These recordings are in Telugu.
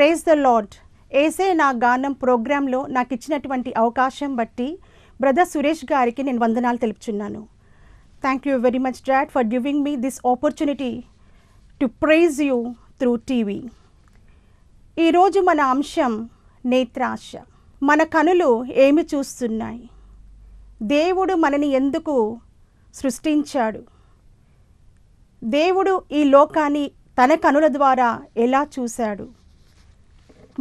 ప్రేజ్ ద లాడ్ ఏసే నా గానం ప్రోగ్రాంలో నాకు ఇచ్చినటువంటి అవకాశం బట్టి బ్రదర్ సురేష్ గారికి నేను వందనాలు తెలుపుచున్నాను thank you very much dad for giving me this opportunity to praise you through TV ఈరోజు మన అంశం నేత్రాశ మన కనులు ఏమి చూస్తున్నాయి దేవుడు మనని ఎందుకు సృష్టించాడు దేవుడు ఈ లోకాన్ని తన కనుల ద్వారా ఎలా చూశాడు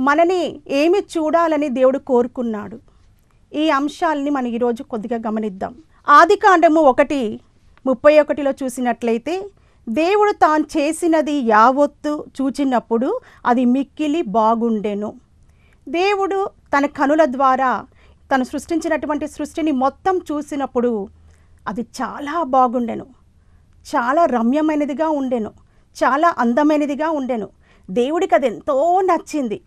మనని ఏమి చూడాలని దేవుడు కోరుకున్నాడు ఈ అంశాలని మనం ఈరోజు కొద్దిగా గమనిద్దాం ఆది కాండము ఒకటి ముప్పై ఒకటిలో చూసినట్లయితే దేవుడు తాను చేసినది యావత్తు చూచినప్పుడు అది మిక్కిలి బాగుండెను దేవుడు తన కనుల ద్వారా తను సృష్టించినటువంటి సృష్టిని మొత్తం చూసినప్పుడు అది చాలా బాగుండెను చాలా రమ్యమైనదిగా ఉండెను చాలా అందమైనదిగా ఉండెను దేవుడికి అది ఎంతో నచ్చింది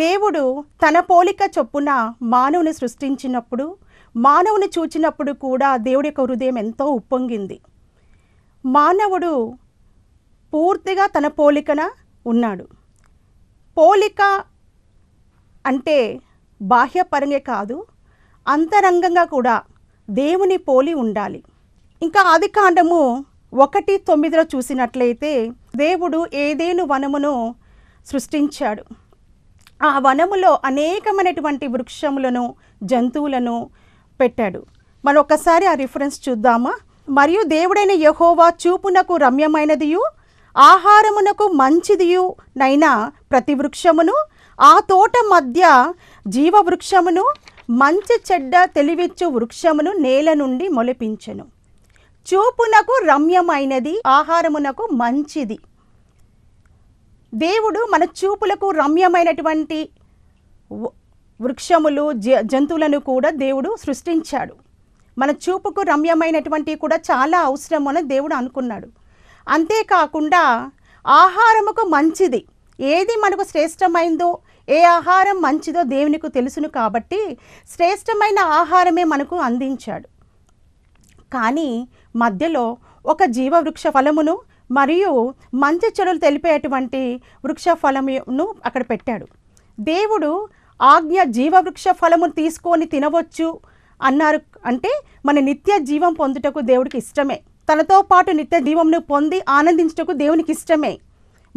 దేవుడు తన పోలిక చొప్పున మానవుని సృష్టించినప్పుడు మానవుని చూచినప్పుడు కూడా దేవుడి యొక్క హృదయం ఎంతో ఉప్పొంగింది మానవుడు పూర్తిగా తన పోలికన ఉన్నాడు పోలిక అంటే బాహ్యపరంగా కాదు అంతరంగంగా కూడా దేవుని పోలి ఉండాలి ఇంకా ఆది కాండము ఒకటి తొమ్మిదిలో చూసినట్లయితే దేవుడు ఏదేను వనమును సృష్టించాడు ఆ వనములో అనేకమైనటువంటి వృక్షములను జంతువులను పెట్టాడు మనం ఒకసారి ఆ రిఫరెన్స్ చూద్దామా మరియు దేవుడైన యహోవా చూపునకు రమ్యమైనదియు ఆహారమునకు మంచిదియు నైనా ప్రతి వృక్షమును ఆ తోట మధ్య జీవవృక్షమును మంచి చెడ్డ తెలివిచ్చు వృక్షమును నేల నుండి మొలిపించను చూపునకు రమ్యమైనది ఆహారమునకు మంచిది దేవుడు మన చూపులకు రమ్యమైనటువంటి వృక్షములు జ జంతువులను కూడా దేవుడు సృష్టించాడు మన చూపుకు రమ్యమైనటువంటి కూడా చాలా అవసరం అని దేవుడు అనుకున్నాడు అంతేకాకుండా ఆహారముకు మంచిది ఏది మనకు శ్రేష్టమైందో ఏ ఆహారం మంచిదో దేవునికి తెలుసును కాబట్టి శ్రేష్టమైన ఆహారమే మనకు అందించాడు కానీ మధ్యలో ఒక జీవవృక్ష ఫలమును మరియు మంచి చెడులు తెలిపేటువంటి వృక్ష ఫలమును అక్కడ పెట్టాడు దేవుడు ఆజ్ఞ జీవవృక్ష ఫలమును తీసుకొని తినవచ్చు అన్నారు అంటే మన నిత్య జీవం పొందుటకు దేవుడికి ఇష్టమే తనతో పాటు నిత్య జీవంను పొంది ఆనందించటకు దేవునికి ఇష్టమే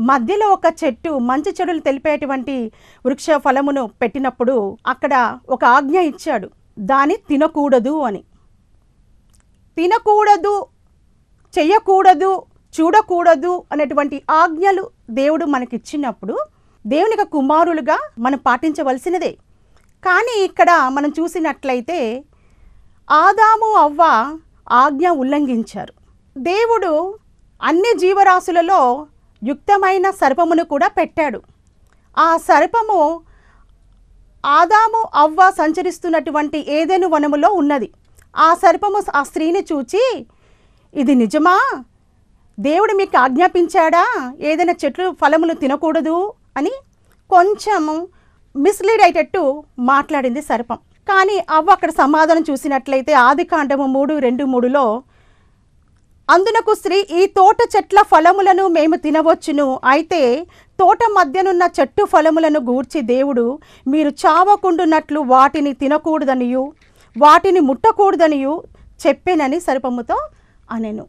మధ్యలో ఒక చెట్టు మంచి చెడులు తెలిపేటువంటి వృక్ష ఫలమును పెట్టినప్పుడు అక్కడ ఒక ఆజ్ఞ ఇచ్చాడు దాన్ని తినకూడదు అని తినకూడదు చెయ్యకూడదు చూడకూడదు అనేటువంటి ఆజ్ఞలు దేవుడు మనకిచ్చినప్పుడు దేవునికి కుమారులుగా మనం పాటించవలసినదే కానీ ఇక్కడ మనం చూసినట్లయితే ఆదాము అవ్వ ఆజ్ఞ ఉల్లంఘించారు దేవుడు అన్ని జీవరాశులలో యుక్తమైన సర్పమును కూడా పెట్టాడు ఆ సర్పము ఆదాము అవ్వ సంచరిస్తున్నటువంటి ఏదేను వనములో ఉన్నది ఆ సర్పము ఆ స్త్రీని చూచి ఇది నిజమా దేవుడు మీకు ఆజ్ఞాపించాడా ఏదైనా చెట్లు ఫలములు తినకూడదు అని కొంచెము మిస్లీడ్ అయ్యేటట్టు మాట్లాడింది సర్పం కానీ అవ్వ అక్కడ సమాధానం చూసినట్లయితే ఆది కాండము మూడు రెండు మూడులో అందునకు స్త్రీ ఈ తోట చెట్ల ఫలములను మేము తినవచ్చును అయితే తోట మధ్యనున్న చెట్టు ఫలములను గూర్చి దేవుడు మీరు చావకుండునట్లు వాటిని తినకూడదనియు వాటిని ముట్టకూడదనియు చెప్పేనని సర్పముతో అనెను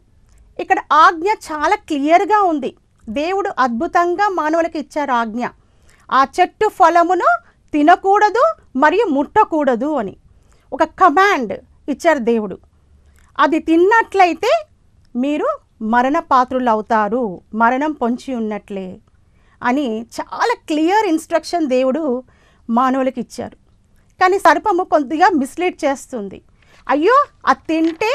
ఇక్కడ ఆజ్ఞ చాలా క్లియర్గా ఉంది దేవుడు అద్భుతంగా మానవులకు ఇచ్చారు ఆజ్ఞ ఆ చెట్టు ఫలమును తినకూడదు మరియు ముట్టకూడదు అని ఒక కమాండ్ ఇచ్చారు దేవుడు అది తిన్నట్లయితే మీరు మరణ పాత్రులు అవుతారు మరణం పొంచి ఉన్నట్లే అని చాలా క్లియర్ ఇన్స్ట్రక్షన్ దేవుడు మానవులకు ఇచ్చారు కానీ సర్పము కొద్దిగా మిస్లీడ్ చేస్తుంది అయ్యో అది తింటే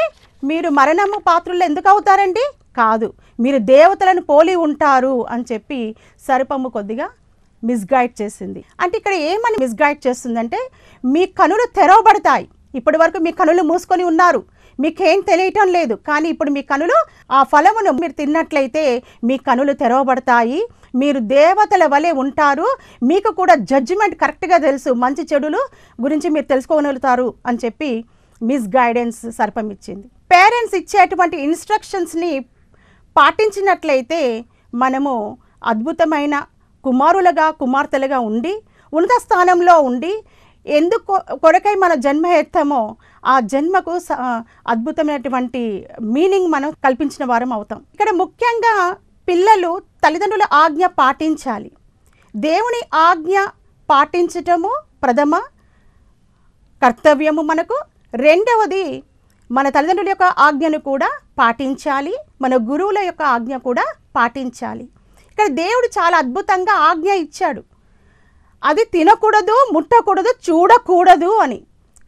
మీరు మరణము పాత్రులు ఎందుకు అవుతారండి కాదు మీరు దేవతలను పోలి ఉంటారు అని చెప్పి సర్పము కొద్దిగా మిస్గైడ్ చేసింది అంటే ఇక్కడ ఏమని మిస్గైడ్ చేస్తుందంటే మీ కనులు తెరవబడతాయి ఇప్పటి వరకు మీ కనులు మూసుకొని ఉన్నారు మీకేం తెలియటం లేదు కానీ ఇప్పుడు మీ కనులు ఆ ఫలమును మీరు తిన్నట్లయితే మీ కనులు తెరవబడతాయి మీరు దేవతల వలె ఉంటారు మీకు కూడా జడ్జిమెంట్ కరెక్ట్గా తెలుసు మంచి చెడులు గురించి మీరు తెలుసుకోగలుగుతారు అని చెప్పి మిస్ గైడెన్స్ సర్పం ఇచ్చింది పేరెంట్స్ ఇచ్చేటువంటి ఇన్స్ట్రక్షన్స్ని పాటించినట్లయితే మనము అద్భుతమైన కుమారులుగా కుమార్తెలుగా ఉండి ఉన్నత స్థానంలో ఉండి ఎందుకు కొరకై మన జన్మ ఎత్తామో ఆ జన్మకు అద్భుతమైనటువంటి మీనింగ్ మనం కల్పించిన వారం అవుతాం ఇక్కడ ముఖ్యంగా పిల్లలు తల్లిదండ్రుల ఆజ్ఞ పాటించాలి దేవుని ఆజ్ఞ పాటించటము ప్రథమ కర్తవ్యము మనకు రెండవది మన తల్లిదండ్రుల యొక్క ఆజ్ఞను కూడా పాటించాలి మన గురువుల యొక్క ఆజ్ఞ కూడా పాటించాలి ఇక్కడ దేవుడు చాలా అద్భుతంగా ఆజ్ఞ ఇచ్చాడు అది తినకూడదు ముట్టకూడదు చూడకూడదు అని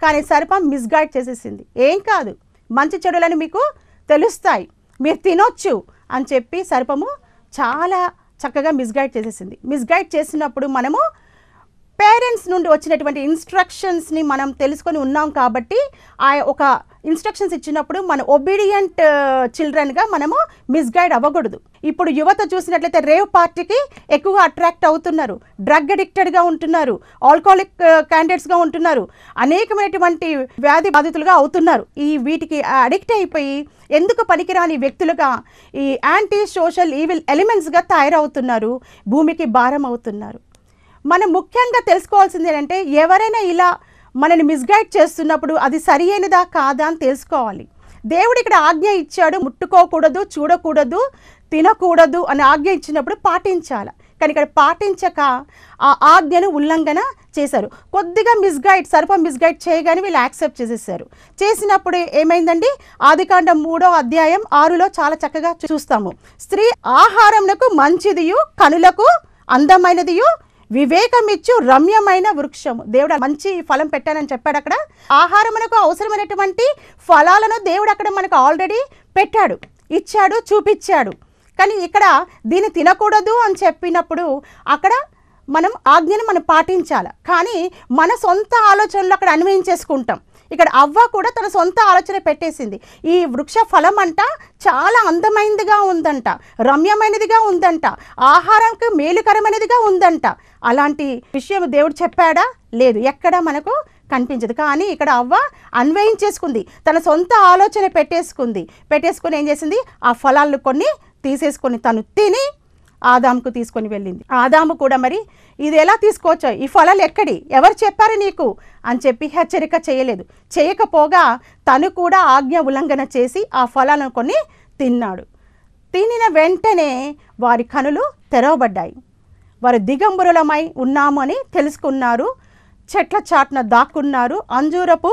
కానీ సర్పం మిస్గైడ్ చేసేసింది ఏం కాదు మంచి చెడులని మీకు తెలుస్తాయి మీరు తినొచ్చు అని చెప్పి సర్పము చాలా చక్కగా మిస్గైడ్ చేసేసింది మిస్గైడ్ చేసినప్పుడు మనము నుండి వచ్చినటువంటి ఇన్స్ట్రక్షన్స్ని మనం తెలుసుకొని ఉన్నాం కాబట్టి ఆ ఒక ఇన్స్ట్రక్షన్స్ ఇచ్చినప్పుడు మన ఒబీడియంట్ చిల్డ్రన్గా uh, మనము మిస్గైడ్ అవ్వకూడదు ఇప్పుడు యువత చూసినట్లయితే రేవ్ పార్టీకి ఎక్కువగా అట్రాక్ట్ అవుతున్నారు డ్రగ్ అడిక్టెడ్గా ఉంటున్నారు ఆల్కహాలిక్ క్యాండిడేట్స్గా uh, ఉంటున్నారు అనేకమైనటువంటి వ్యాధి బాధితులుగా అవుతున్నారు ఈ వీటికి అడిక్ట్ అయిపోయి ఎందుకు పనికిరాని వ్యక్తులుగా ఈ యాంటీ సోషల్ ఈవిల్ ఎలిమెంట్స్గా తయారవుతున్నారు భూమికి భారం అవుతున్నారు మనం ముఖ్యంగా తెలుసుకోవాల్సింది ఏంటంటే ఎవరైనా ఇలా మనని మిస్గైడ్ చేస్తున్నప్పుడు అది సరి అయినదా కాదా అని తెలుసుకోవాలి దేవుడు ఇక్కడ ఆజ్ఞ ఇచ్చాడు ముట్టుకోకూడదు చూడకూడదు తినకూడదు అని ఆజ్ఞ ఇచ్చినప్పుడు పాటించాలి కానీ ఇక్కడ పాటించక ఆ ఆజ్ఞను ఉల్లంఘన చేశారు కొద్దిగా మిస్గైడ్ సర్పం మిస్గైడ్ చేయగానే వీళ్ళు యాక్సెప్ట్ చేసేసారు చేసినప్పుడు ఏమైందండి ఆదికాండం మూడో అధ్యాయం ఆరులో చాలా చక్కగా చూస్తాము స్త్రీ ఆహారంకు మంచిదియు కనులకు అందమైనదియు వివేకమిచ్చు రమ్యమైన వృక్షము దేవుడు మంచి ఫలం పెట్టానని చెప్పాడు అక్కడ ఆహారమునకు అవసరమైనటువంటి ఫలాలను దేవుడు అక్కడ మనకు ఆల్రెడీ పెట్టాడు ఇచ్చాడు చూపించాడు కానీ ఇక్కడ దీన్ని తినకూడదు అని చెప్పినప్పుడు అక్కడ మనం ఆజ్ఞను మనం పాటించాలి కానీ మన సొంత ఆలోచనలు అక్కడ అన్వయించేసుకుంటాం ఇక్కడ అవ్వ కూడా తన సొంత ఆలోచన పెట్టేసింది ఈ వృక్ష ఫలం అంట చాలా అందమైనదిగా ఉందంట రమ్యమైనదిగా ఉందంట ఆహారానికి మేలుకరమైనదిగా ఉందంట అలాంటి విషయం దేవుడు చెప్పాడా లేదు ఎక్కడ మనకు కనిపించదు కానీ ఇక్కడ అవ్వ అన్వయం చేసుకుంది తన సొంత ఆలోచన పెట్టేసుకుంది పెట్టేసుకుని ఏం చేసింది ఆ ఫలాలను కొన్ని తీసేసుకొని తను తిని ఆదాముకు తీసుకొని వెళ్ళింది ఆదాము కూడా మరి ఇది ఎలా తీసుకోవచ్చు ఈ ఫలాలు ఎక్కడి ఎవరు చెప్పారు నీకు అని చెప్పి హెచ్చరిక చేయలేదు చేయకపోగా తను కూడా ఆజ్ఞ ఉల్లంఘన చేసి ఆ ఫలాలను కొన్ని తిన్నాడు తినిన వెంటనే వారి కనులు తెరవబడ్డాయి వారు దిగంబురులమై ఉన్నాము అని తెలుసుకున్నారు చెట్ల చాట్న దాక్కున్నారు అంజూరపు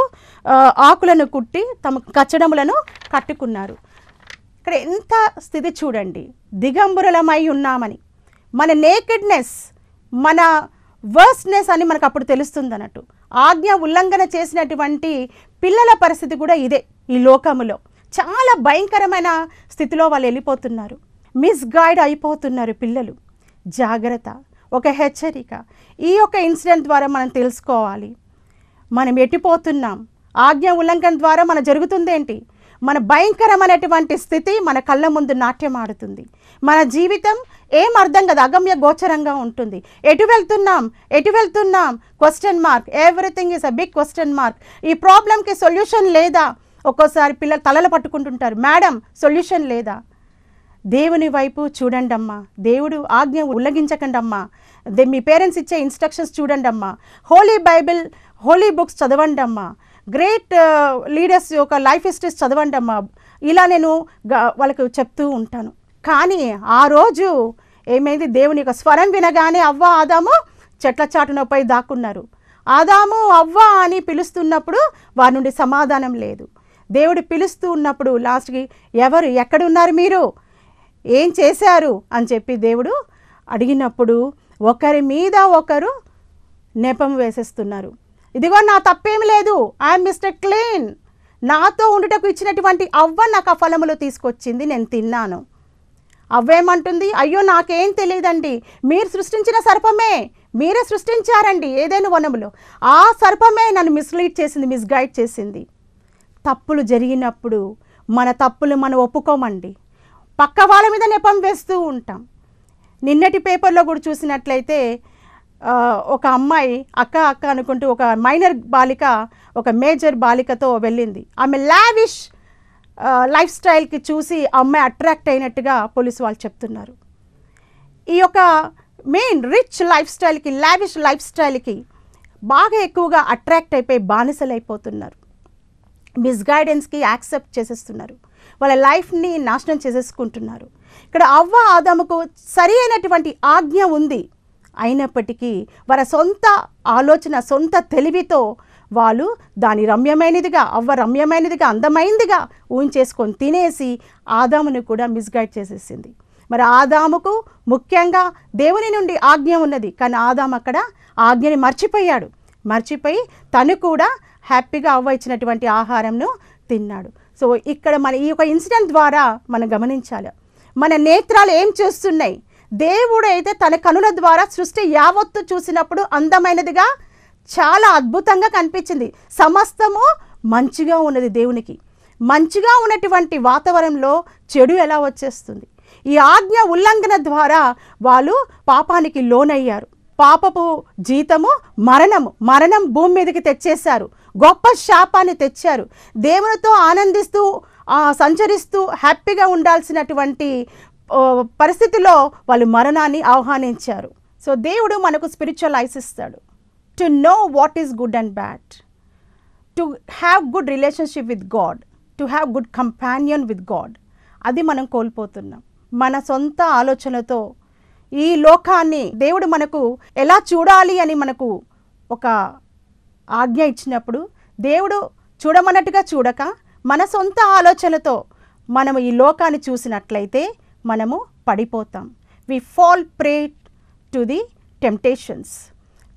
ఆకులను కుట్టి తమ కచ్చడములను కట్టుకున్నారు ఇక్కడ ఎంత స్థితి చూడండి దిగంబరులమై ఉన్నామని మన నేకెడ్నెస్ మన వర్స్నెస్ అని మనకు అప్పుడు తెలుస్తుంది అన్నట్టు ఆజ్ఞ ఉల్లంఘన చేసినటువంటి పిల్లల పరిస్థితి కూడా ఇదే ఈ లోకములో చాలా భయంకరమైన స్థితిలో వాళ్ళు వెళ్ళిపోతున్నారు మిస్గైడ్ అయిపోతున్నారు పిల్లలు జాగ్రత్త ఒక హెచ్చరిక ఈ యొక్క ఇన్సిడెంట్ ద్వారా మనం తెలుసుకోవాలి మనం ఎట్టిపోతున్నాం ఆజ్ఞ ఉల్లంఘన ద్వారా మన జరుగుతుందేంటి మన భయంకరమైనటువంటి స్థితి మన కళ్ళ ముందు నాట్యం ఆడుతుంది మన జీవితం ఏం అర్థం కదా అగమ్య గోచరంగా ఉంటుంది ఎటు వెళ్తున్నాం ఎటు వెళ్తున్నాం question mark everything is a big question mark ఈ ప్రాబ్లంకి సొల్యూషన్ లేదా ఒక్కోసారి పిల్లలు తలలు పట్టుకుంటుంటారు మేడం సొల్యూషన్ లేదా దేవుని వైపు చూడండమ్మా దేవుడు ఆజ్ఞ ఉల్లగించకండమ్మా మీ పేరెంట్స్ ఇచ్చే ఇన్స్ట్రక్షన్స్ చూడండమ్మా హోలీ బైబిల్ హోలీ బుక్స్ చదవండమ్మా గ్రేట్ లీడర్స్ యొక్క లైఫ్ హిస్టరీస్ చదవండి అమ్మా ఇలా నేను వాళ్ళకి చెప్తూ ఉంటాను కానీ ఆ రోజు ఏమైంది దేవుని యొక్క స్వరం వినగానే అవ్వ ఆదాము చెట్ల చాటునపై దాక్కున్నారు ఆదాము అవ్వ అని పిలుస్తున్నప్పుడు వారి నుండి సమాధానం లేదు దేవుడు పిలుస్తూ ఉన్నప్పుడు లాస్ట్కి ఎవరు ఎక్కడున్నారు మీరు ఏం చేశారు అని చెప్పి దేవుడు అడిగినప్పుడు ఒకరి మీద ఒకరు నెపం వేసేస్తున్నారు ఇదిగో నా తప్పేమి లేదు ఐఎమ్ మిస్టర్ క్లీన్ నాతో ఉండుటకు ఇచ్చినటువంటి అవ్వ నాకు ఆ ఫలములు తీసుకొచ్చింది నేను తిన్నాను అవ్వేమంటుంది అయ్యో నాకేం తెలియదండి మీరు సృష్టించిన సర్పమే మీరే సృష్టించారండి ఏదైనా వనములు ఆ సర్పమే నన్ను మిస్లీడ్ చేసింది మిస్గైడ్ చేసింది తప్పులు జరిగినప్పుడు మన తప్పులు మనం ఒప్పుకోమండి పక్క వాళ్ళ మీద నెపం వేస్తూ ఉంటాం నిన్నటి పేపర్లో కూడా చూసినట్లయితే ఒక అమ్మాయి అక్క అక్క అనుకుంటూ ఒక మైనర్ బాలిక ఒక మేజర్ బాలికతో వెళ్ళింది ఆమె లావిష్ లైఫ్ స్టైల్కి చూసి అమ్మాయి అట్రాక్ట్ అయినట్టుగా పోలీసు వాళ్ళు చెప్తున్నారు ఈ యొక్క మెయిన్ రిచ్ లైఫ్ స్టైల్కి లావిష్ లైఫ్ స్టైల్కి బాగా ఎక్కువగా అట్రాక్ట్ అయిపోయి బానిసలైపోతున్నారు మిస్గైడెన్స్కి యాక్సెప్ట్ చేసేస్తున్నారు వాళ్ళ లైఫ్ని నాశనం చేసేసుకుంటున్నారు ఇక్కడ అవ్వ ఆదాముకు సరి అయినటువంటి ఆజ్ఞ ఉంది అయినప్పటికీ వారి సొంత ఆలోచన సొంత తెలివితో వాళ్ళు దాని రమ్యమైనదిగా అవ్వ రమ్యమైనదిగా అందమైనదిగా ఊహించేసుకొని తినేసి ఆదామును కూడా మిస్గైడ్ చేసేసింది మరి ఆదాముకు ముఖ్యంగా దేవుని నుండి ఆజ్ఞ ఉన్నది కానీ ఆదాము అక్కడ ఆజ్ఞని మర్చిపోయాడు మర్చిపోయి తను కూడా హ్యాపీగా అవ్వ ఇచ్చినటువంటి ఆహారంను తిన్నాడు సో ఇక్కడ మన ఈ యొక్క ఇన్సిడెంట్ ద్వారా మనం గమనించాలి మన నేత్రాలు ఏం చేస్తున్నాయి దేవుడైతే తన కనుల ద్వారా సృష్టి యావత్తు చూసినప్పుడు అందమైనదిగా చాలా అద్భుతంగా కనిపించింది సమస్తము మంచిగా ఉన్నది దేవునికి మంచిగా ఉన్నటువంటి వాతావరణంలో చెడు ఎలా వచ్చేస్తుంది ఈ ఆజ్ఞ ఉల్లంఘన ద్వారా వాళ్ళు పాపానికి లోనయ్యారు పాపపు జీతము మరణము మరణం భూమి మీదకి తెచ్చేశారు గొప్ప శాపాన్ని తెచ్చారు దేవునితో ఆనందిస్తూ సంచరిస్తూ హ్యాపీగా ఉండాల్సినటువంటి పరిస్థితిలో వాళ్ళు మరణాన్ని ఆహ్వానించారు సో దేవుడు మనకు స్పిరిచువల్ ఐస్ ఇస్తాడు to know what is good and bad to have good relationship with God to have good companion with God అది మనం కోల్పోతున్నాం మన సొంత ఆలోచనతో ఈ లోకాన్ని దేవుడు మనకు ఎలా చూడాలి అని మనకు ఒక ఆజ్ఞ ఇచ్చినప్పుడు దేవుడు చూడమన్నట్టుగా చూడక మన సొంత ఆలోచనతో మనం ఈ లోకాన్ని చూసినట్లయితే మనము పడిపోతాం we fall prey to the temptations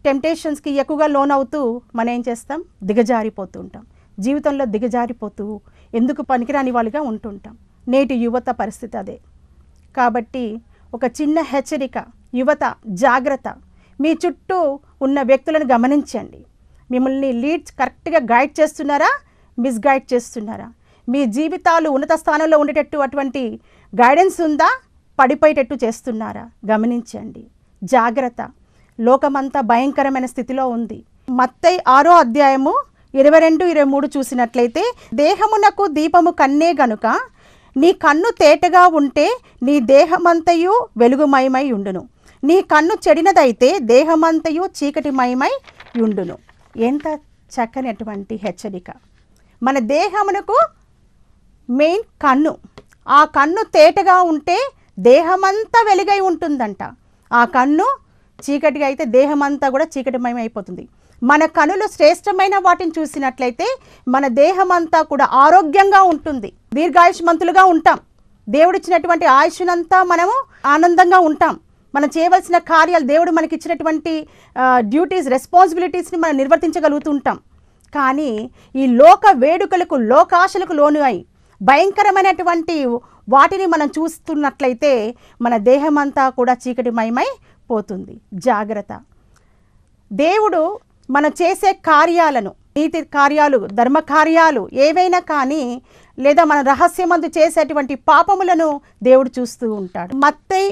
టెంప్టేషన్స్కి ఎక్కువగా లోన్ అవుతూ మనం ఏం చేస్తాం దిగజారిపోతూ ఉంటాం జీవితంలో దిగజారిపోతూ ఎందుకు పనికిరాని వాళ్ళుగా ఉంటుంటాం నేటి యువత పరిస్థితి అదే కాబట్టి ఒక చిన్న హెచ్చరిక యువత జాగ్రత్త మీ చుట్టూ ఉన్న వ్యక్తులను గమనించండి మిమ్మల్ని లీడ్స్ కరెక్ట్గా గైడ్ చేస్తున్నారా మిస్గైడ్ చేస్తున్నారా మీ జీవితాలు ఉన్నత స్థానంలో ఉండేటట్టు అటువంటి గైడెన్స్ ఉందా పడిపోయేటట్టు చేస్తున్నారా గమనించండి జాగ్రత్త లోకమంతా భయంకరమైన స్థితిలో ఉంది మత్తై ఆరో అధ్యాయము ఇరవై రెండు ఇరవై మూడు చూసినట్లయితే దేహమునకు దీపము కన్నే గనుక నీ కన్ను తేటగా ఉంటే నీ దేహమంతయు వెలుగుమయమై ఉండును నీ కన్ను చెడినదైతే దేహమంతయు చీకటిమయమై ఉండును ఎంత చక్కనటువంటి హెచ్చరిక మన దేహమునకు మెయిన్ కన్ను ఆ కన్ను తేటగా ఉంటే దేహమంతా వెలుగై ఉంటుందంట ఆ కన్ను చీకటిగా అయితే దేహమంతా కూడా చీకటిమయం అయిపోతుంది మన కనులు శ్రేష్టమైన వాటిని చూసినట్లయితే మన దేహం అంతా కూడా ఆరోగ్యంగా ఉంటుంది దీర్ఘాయుష్మంతులుగా ఉంటాం దేవుడిచ్చినటువంటి ఆయుష్నంతా మనము ఆనందంగా ఉంటాం మనం చేయవలసిన కార్యాలు దేవుడు మనకి ఇచ్చినటువంటి డ్యూటీస్ రెస్పాన్సిబిలిటీస్ని మనం నిర్వర్తించగలుగుతుంటాం కానీ ఈ లోక వేడుకలకు లోకాశలకు లోను అయి భయంకరమైనటువంటి వాటిని మనం చూస్తున్నట్లయితే మన దేహమంతా కూడా చీకటిమయమై పోతుంది జాగ్రత్త దేవుడు మనం చేసే కార్యాలను నీతి కార్యాలు ధర్మ కార్యాలు ఏవైనా కానీ లేదా మన రహస్యమందు చేసేటువంటి పాపములను దేవుడు చూస్తూ ఉంటాడు మత్తై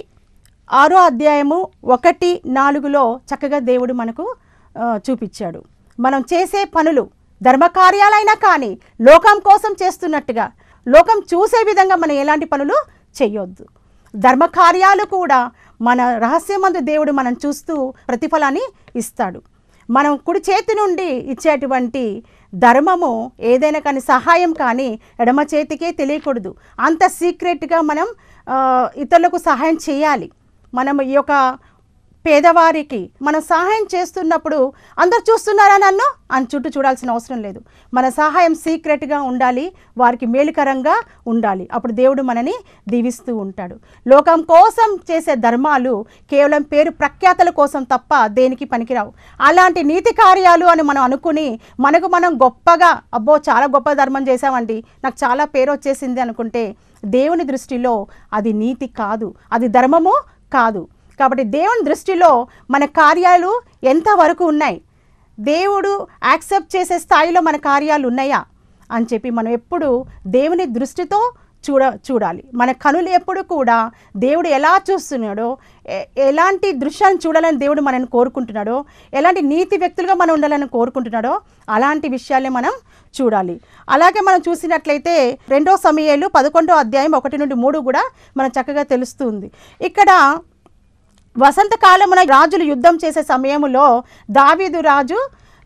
ఆరో అధ్యాయము ఒకటి నాలుగులో చక్కగా దేవుడు మనకు చూపించాడు మనం చేసే పనులు ధర్మకార్యాలైనా కానీ లోకం కోసం చేస్తున్నట్టుగా లోకం చూసే విధంగా మనం ఎలాంటి పనులు చేయొద్దు ధర్మకార్యాలు కూడా మన రహస్యమందు దేవుడు మనం చూస్తూ ప్రతిఫలాన్ని ఇస్తాడు మనం కుడి చేతి నుండి ఇచ్చేటువంటి ధర్మము ఏదైనా కానీ సహాయం కానీ ఎడమ చేతికే తెలియకూడదు అంత సీక్రెట్గా మనం ఇతరులకు సహాయం చేయాలి మనం ఈ యొక్క పేదవారికి మనం సహాయం చేస్తున్నప్పుడు అందరు చూస్తున్నారా నన్ను అని చుట్టూ చూడాల్సిన అవసరం లేదు మన సహాయం సీక్రెట్గా ఉండాలి వారికి మేలుకరంగా ఉండాలి అప్పుడు దేవుడు మనని దీవిస్తూ ఉంటాడు లోకం కోసం చేసే ధర్మాలు కేవలం పేరు ప్రఖ్యాతల కోసం తప్ప దేనికి పనికిరావు అలాంటి నీతి కార్యాలు అని మనం అనుకుని మనకు మనం గొప్పగా అబ్బో చాలా గొప్ప ధర్మం చేసామండి నాకు చాలా పేరు వచ్చేసింది అనుకుంటే దేవుని దృష్టిలో అది నీతి కాదు అది ధర్మము కాదు కాబట్టి దేవుని దృష్టిలో మన కార్యాలు ఎంతవరకు ఉన్నాయి దేవుడు యాక్సెప్ట్ చేసే స్థాయిలో మన కార్యాలు ఉన్నాయా అని చెప్పి మనం ఎప్పుడు దేవుని దృష్టితో చూడ చూడాలి మన కనులు ఎప్పుడు కూడా దేవుడు ఎలా చూస్తున్నాడో ఎలాంటి దృశ్యాన్ని చూడాలని దేవుడు మనల్ని కోరుకుంటున్నాడో ఎలాంటి నీతి వ్యక్తులుగా మనం ఉండాలని కోరుకుంటున్నాడో అలాంటి విషయాలే మనం చూడాలి అలాగే మనం చూసినట్లయితే రెండో సమయాలు పదకొండో అధ్యాయం ఒకటి నుండి మూడు కూడా మనం చక్కగా తెలుస్తుంది ఇక్కడ వసంతకాలమున రాజులు యుద్ధం చేసే సమయంలో దావీదు రాజు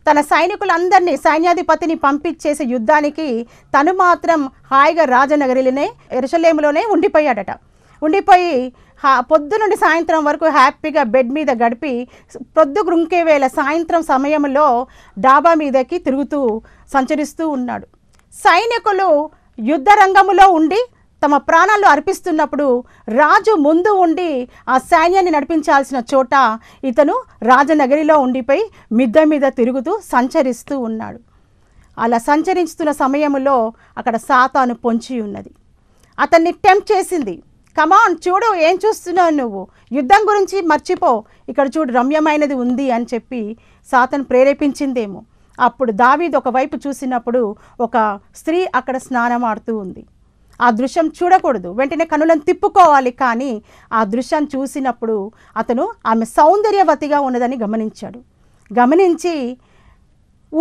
తన సైనికులందరినీ సైన్యాధిపతిని పంపించేసి యుద్ధానికి తను మాత్రం హాయిగా రాజనగరిలోనే ఎరుసలేములోనే ఉండిపోయాడట ఉండిపోయి పొద్దు నుండి సాయంత్రం వరకు హ్యాపీగా బెడ్ మీద గడిపి పొద్దు గృంకే వేళ సాయంత్రం సమయంలో డాబా మీదకి తిరుగుతూ సంచరిస్తూ ఉన్నాడు సైనికులు యుద్ధ రంగములో ఉండి తమ ప్రాణాలు అర్పిస్తున్నప్పుడు రాజు ముందు ఉండి ఆ సైన్యాన్ని నడిపించాల్సిన చోట ఇతను రాజనగరిలో ఉండిపోయి మిద్ద మీద తిరుగుతూ సంచరిస్తూ ఉన్నాడు అలా సంచరిస్తున్న సమయంలో అక్కడ సాతాను పొంచి ఉన్నది అతన్ని టెంప్ట్ చేసింది కమాన్ చూడు ఏం చూస్తున్నావు నువ్వు యుద్ధం గురించి మర్చిపో ఇక్కడ చూడు రమ్యమైనది ఉంది అని చెప్పి సాతను ప్రేరేపించిందేమో అప్పుడు దావీద్ ఒకవైపు చూసినప్పుడు ఒక స్త్రీ అక్కడ స్నానమాడుతూ ఉంది ఆ దృశ్యం చూడకూడదు వెంటనే కనులను తిప్పుకోవాలి కానీ ఆ దృశ్యాన్ని చూసినప్పుడు అతను ఆమె సౌందర్యవతిగా ఉన్నదని గమనించాడు గమనించి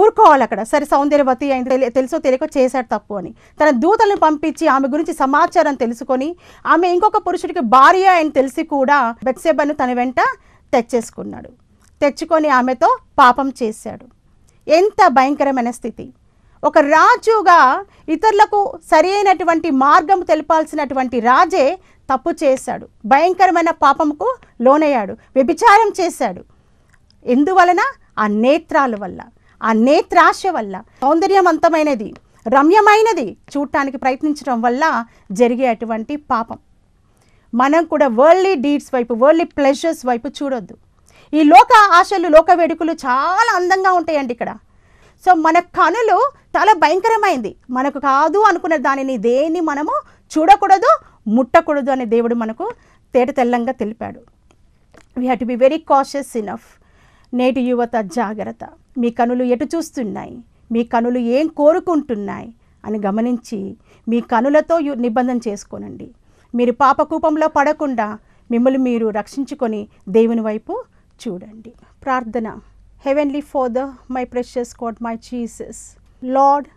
ఊరుకోవాలి అక్కడ సరే సౌందర్యవతి అయింది తెలుసో తెలియక చేశాడు తప్పు అని తన దూతలను పంపించి ఆమె గురించి సమాచారం తెలుసుకొని ఆమె ఇంకొక పురుషుడికి భార్య అని తెలిసి కూడా బెట్సేబను తన వెంట తెచ్చేసుకున్నాడు తెచ్చుకొని ఆమెతో పాపం చేశాడు ఎంత భయంకరమైన స్థితి ఒక రాజుగా ఇతరులకు సరి అయినటువంటి మార్గం తెలపాల్సినటువంటి రాజే తప్పు చేశాడు భయంకరమైన పాపముకు లోనయ్యాడు వ్యభిచారం చేశాడు ఎందువలన ఆ నేత్రాల వల్ల ఆ నేత్రాశ వల్ల సౌందర్యవంతమైనది రమ్యమైనది చూడటానికి ప్రయత్నించడం వల్ల జరిగే అటువంటి పాపం మనం కూడా వరల్డ్లీ డీడ్స్ వైపు వరల్డ్లీ ప్లెజర్స్ వైపు చూడొద్దు ఈ లోక ఆశలు లోక వేడుకలు చాలా అందంగా ఉంటాయండి ఇక్కడ సో మన కనులు చాలా భయంకరమైంది మనకు కాదు అనుకున్న దానిని దేన్ని మనము చూడకూడదు ముట్టకూడదు అనే దేవుడు మనకు తేట తెల్లంగా తెలిపాడు we have to be very cautious enough నేటి యువత జాగ్రత్త మీ కనులు ఎటు చూస్తున్నాయి మీ కనులు ఏం కోరుకుంటున్నాయి అని గమనించి మీ కనులతో నిబంధన చేసుకోనండి మీరు పాపకూపంలో పడకుండా మిమ్మల్ని మీరు రక్షించుకొని దేవుని వైపు చూడండి ప్రార్థన Heavenly Father, my precious God, my Jesus, Lord,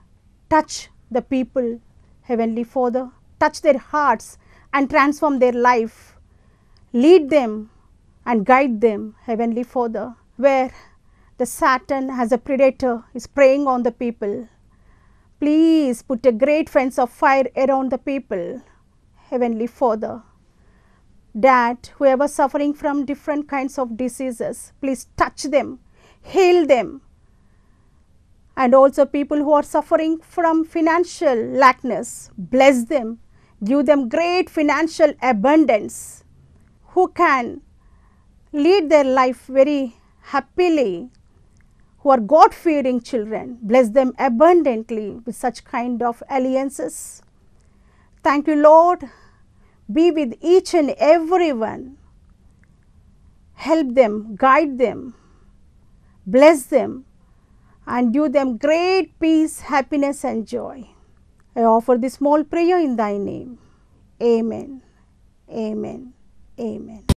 touch the people, Heavenly Father, touch their hearts and transform their life. Lead them and guide them, Heavenly Father, where the Satan as a predator is preying on the people. Please put a great fence of fire around the people, Heavenly Father. That whoever suffering from different kinds of diseases, please touch them heal them and also people who are suffering from financial lackness, bless them, give them great financial abundance, who can lead their life very happily, who are God fearing children, bless them abundantly with such kind of alliances. Thank you, Lord. Be with each and everyone. Help them, guide them, bless them and give them great peace, happiness and joy. I offer this small prayer in thy name. Amen. Amen. Amen.